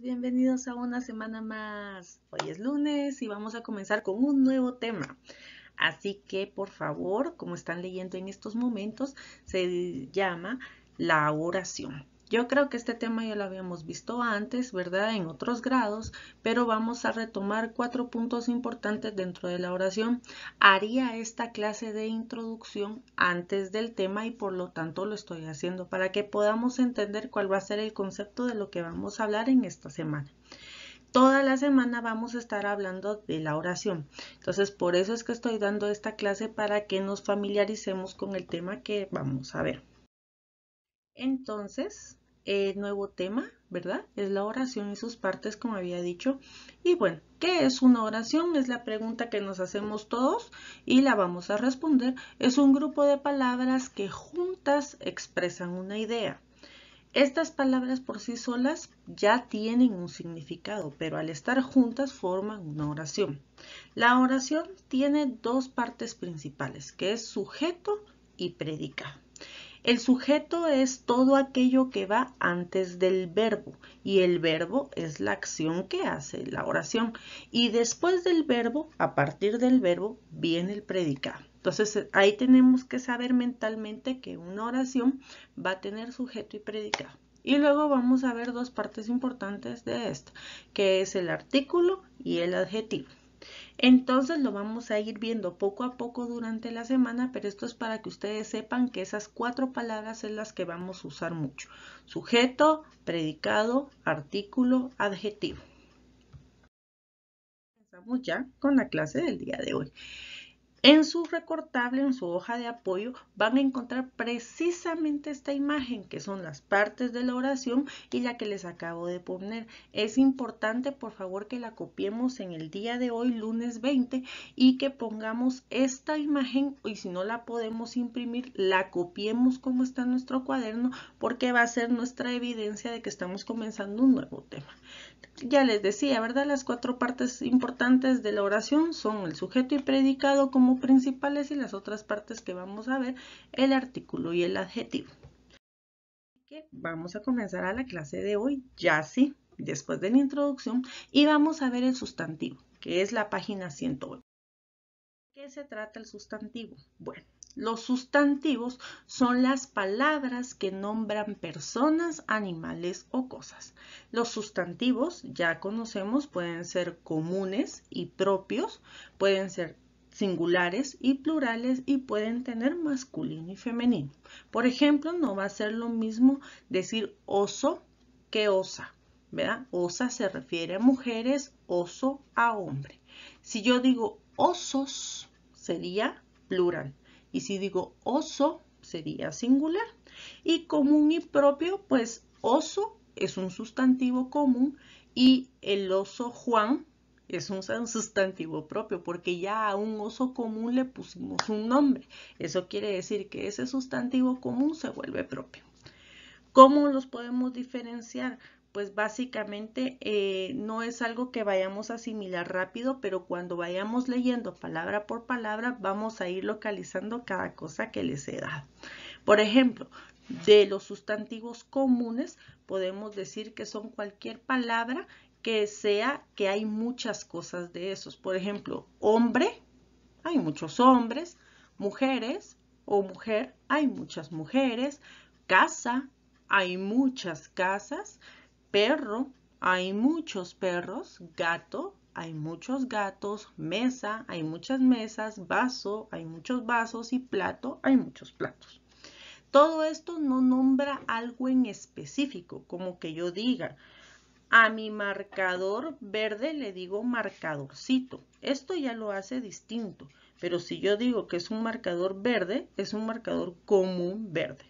bienvenidos a una semana más. Hoy es lunes y vamos a comenzar con un nuevo tema. Así que por favor, como están leyendo en estos momentos, se llama la oración. Yo creo que este tema ya lo habíamos visto antes, ¿verdad? En otros grados, pero vamos a retomar cuatro puntos importantes dentro de la oración. Haría esta clase de introducción antes del tema y por lo tanto lo estoy haciendo para que podamos entender cuál va a ser el concepto de lo que vamos a hablar en esta semana. Toda la semana vamos a estar hablando de la oración. Entonces, por eso es que estoy dando esta clase para que nos familiaricemos con el tema que vamos a ver. Entonces, eh, nuevo tema, ¿verdad? Es la oración y sus partes, como había dicho. Y bueno, ¿qué es una oración? Es la pregunta que nos hacemos todos y la vamos a responder. Es un grupo de palabras que juntas expresan una idea. Estas palabras por sí solas ya tienen un significado, pero al estar juntas forman una oración. La oración tiene dos partes principales, que es sujeto y predicado. El sujeto es todo aquello que va antes del verbo y el verbo es la acción que hace la oración. Y después del verbo, a partir del verbo, viene el predicado. Entonces ahí tenemos que saber mentalmente que una oración va a tener sujeto y predicado. Y luego vamos a ver dos partes importantes de esto, que es el artículo y el adjetivo. Entonces lo vamos a ir viendo poco a poco durante la semana, pero esto es para que ustedes sepan que esas cuatro palabras son las que vamos a usar mucho. Sujeto, predicado, artículo, adjetivo. ya con la clase del día de hoy. En su recortable, en su hoja de apoyo, van a encontrar precisamente esta imagen, que son las partes de la oración y la que les acabo de poner. Es importante, por favor, que la copiemos en el día de hoy, lunes 20, y que pongamos esta imagen, y si no la podemos imprimir, la copiemos como está en nuestro cuaderno, porque va a ser nuestra evidencia de que estamos comenzando un nuevo tema. Ya les decía, ¿verdad? Las cuatro partes importantes de la oración son el sujeto y predicado como principales y las otras partes que vamos a ver, el artículo y el adjetivo. Que vamos a comenzar a la clase de hoy, ya sí, después de la introducción, y vamos a ver el sustantivo, que es la página 108. ¿Qué se trata el sustantivo? Bueno, los sustantivos son las palabras que nombran personas, animales o cosas. Los sustantivos, ya conocemos, pueden ser comunes y propios, pueden ser singulares y plurales y pueden tener masculino y femenino. Por ejemplo, no va a ser lo mismo decir oso que osa, ¿verdad? Osa se refiere a mujeres, oso a hombre. Si yo digo osos, sería plural. Y si digo oso, sería singular. Y común y propio, pues oso es un sustantivo común y el oso Juan es un sustantivo propio porque ya a un oso común le pusimos un nombre. Eso quiere decir que ese sustantivo común se vuelve propio. ¿Cómo los podemos diferenciar? pues básicamente eh, no es algo que vayamos a asimilar rápido, pero cuando vayamos leyendo palabra por palabra vamos a ir localizando cada cosa que les he dado. Por ejemplo, de los sustantivos comunes podemos decir que son cualquier palabra que sea que hay muchas cosas de esos. Por ejemplo, hombre, hay muchos hombres, mujeres o mujer, hay muchas mujeres, casa, hay muchas casas, perro, hay muchos perros, gato, hay muchos gatos, mesa, hay muchas mesas, vaso, hay muchos vasos y plato, hay muchos platos. Todo esto no nombra algo en específico, como que yo diga, a mi marcador verde le digo marcadorcito. Esto ya lo hace distinto, pero si yo digo que es un marcador verde, es un marcador común verde.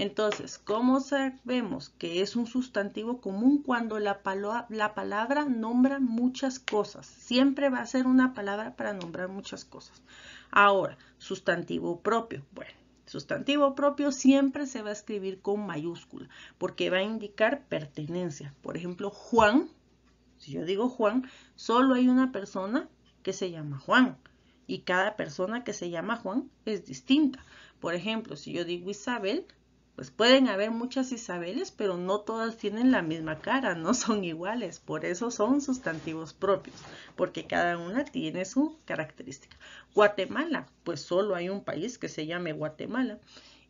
Entonces, ¿cómo sabemos que es un sustantivo común cuando la, palabra nombra muchas cosas? Siempre va a ser una palabra para nombrar muchas cosas. Ahora, sustantivo propio. Bueno, sustantivo propio siempre se va a escribir con mayúscula porque va a indicar pertenencia. Por ejemplo, Juan, si yo digo Juan, solo hay una persona que se llama Juan y cada persona que se llama Juan es distinta. Por ejemplo, si yo digo Isabel, pues pueden haber muchas Isabeles, pero no todas tienen la misma cara, no son iguales, por eso son sustantivos propios, porque cada una tiene su característica. Guatemala, pues solo hay un país que se llame Guatemala.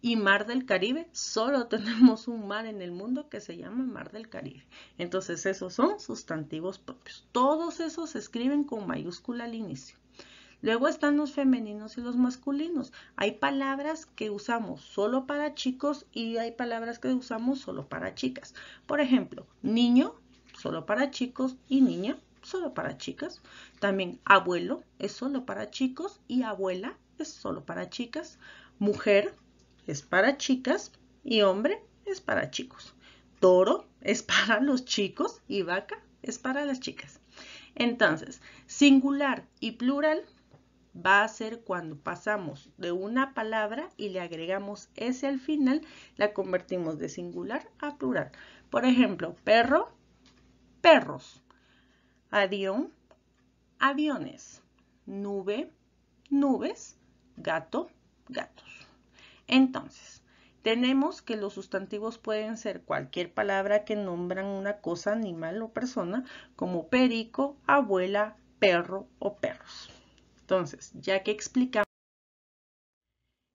Y Mar del Caribe, solo tenemos un mar en el mundo que se llama Mar del Caribe. Entonces esos son sustantivos propios. Todos esos se escriben con mayúscula al inicio. Luego están los femeninos y los masculinos. Hay palabras que usamos solo para chicos y hay palabras que usamos solo para chicas. Por ejemplo, niño, solo para chicos y niña, solo para chicas. También abuelo es solo para chicos y abuela es solo para chicas. Mujer es para chicas y hombre es para chicos. Toro es para los chicos y vaca es para las chicas. Entonces, singular y plural va a ser cuando pasamos de una palabra y le agregamos S al final, la convertimos de singular a plural. Por ejemplo, perro, perros. Avión, aviones. Nube, nubes. Gato, gatos. Entonces, tenemos que los sustantivos pueden ser cualquier palabra que nombran una cosa, animal o persona, como perico, abuela, perro o perros. Entonces, ya que explicamos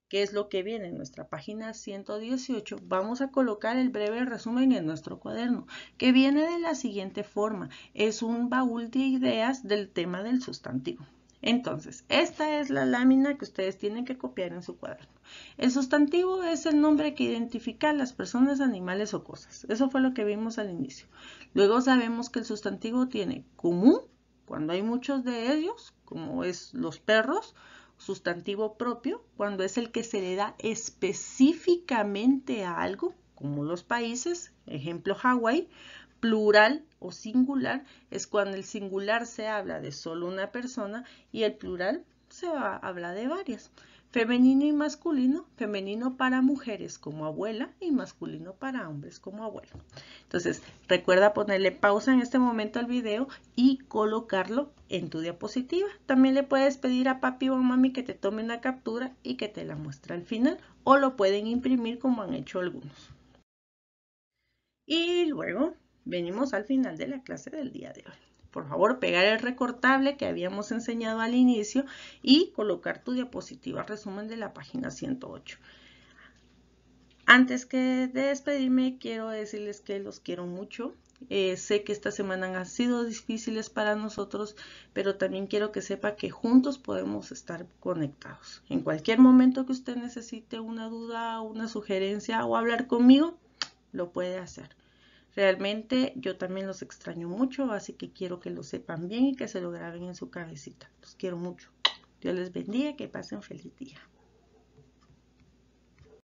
qué es lo que viene en nuestra página 118, vamos a colocar el breve resumen en nuestro cuaderno, que viene de la siguiente forma. Es un baúl de ideas del tema del sustantivo. Entonces, esta es la lámina que ustedes tienen que copiar en su cuaderno. El sustantivo es el nombre que identifica a las personas, animales o cosas. Eso fue lo que vimos al inicio. Luego sabemos que el sustantivo tiene común, cuando hay muchos de ellos, como es los perros, sustantivo propio, cuando es el que se le da específicamente a algo, como los países, ejemplo Hawái, plural o singular es cuando el singular se habla de solo una persona y el plural se habla de varias. Femenino y masculino, femenino para mujeres como abuela y masculino para hombres como abuelo. Entonces, recuerda ponerle pausa en este momento al video y colocarlo en tu diapositiva. También le puedes pedir a papi o a mami que te tome una captura y que te la muestre al final o lo pueden imprimir como han hecho algunos. Y luego venimos al final de la clase del día de hoy. Por favor, pegar el recortable que habíamos enseñado al inicio y colocar tu diapositiva resumen de la página 108. Antes que despedirme, quiero decirles que los quiero mucho. Eh, sé que esta semana han sido difíciles para nosotros, pero también quiero que sepa que juntos podemos estar conectados. En cualquier momento que usted necesite una duda, una sugerencia o hablar conmigo, lo puede hacer. Realmente yo también los extraño mucho, así que quiero que lo sepan bien y que se lo graben en su cabecita. Los quiero mucho. Dios les bendiga, que pasen feliz día.